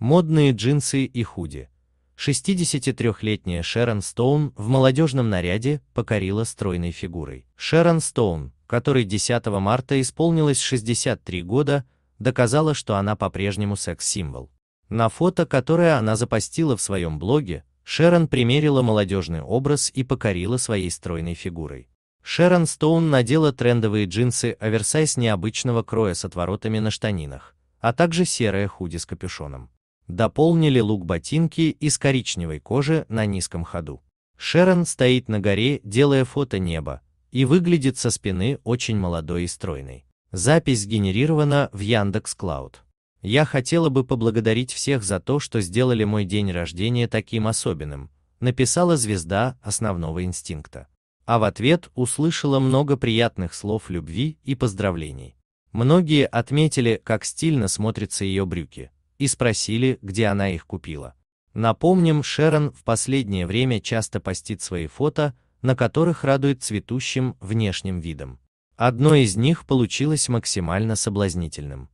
модные джинсы и худи. 63-летняя Шерон Стоун в молодежном наряде покорила стройной фигурой. Шерон Стоун, которой 10 марта исполнилось 63 года, доказала, что она по-прежнему секс-символ. На фото, которое она запостила в своем блоге, Шерон примерила молодежный образ и покорила своей стройной фигурой. Шерон Стоун надела трендовые джинсы оверсайз необычного кроя с отворотами на штанинах, а также серое худи с капюшоном дополнили лук ботинки из коричневой кожи на низком ходу. Шерон стоит на горе, делая фото неба, и выглядит со спины очень молодой и стройной. Запись сгенерирована в Яндекс Клауд. Я хотела бы поблагодарить всех за то, что сделали мой день рождения таким особенным, написала звезда основного инстинкта. А в ответ услышала много приятных слов любви и поздравлений. Многие отметили, как стильно смотрятся ее брюки, и спросили, где она их купила. Напомним, Шерон в последнее время часто постит свои фото, на которых радует цветущим внешним видом. Одно из них получилось максимально соблазнительным.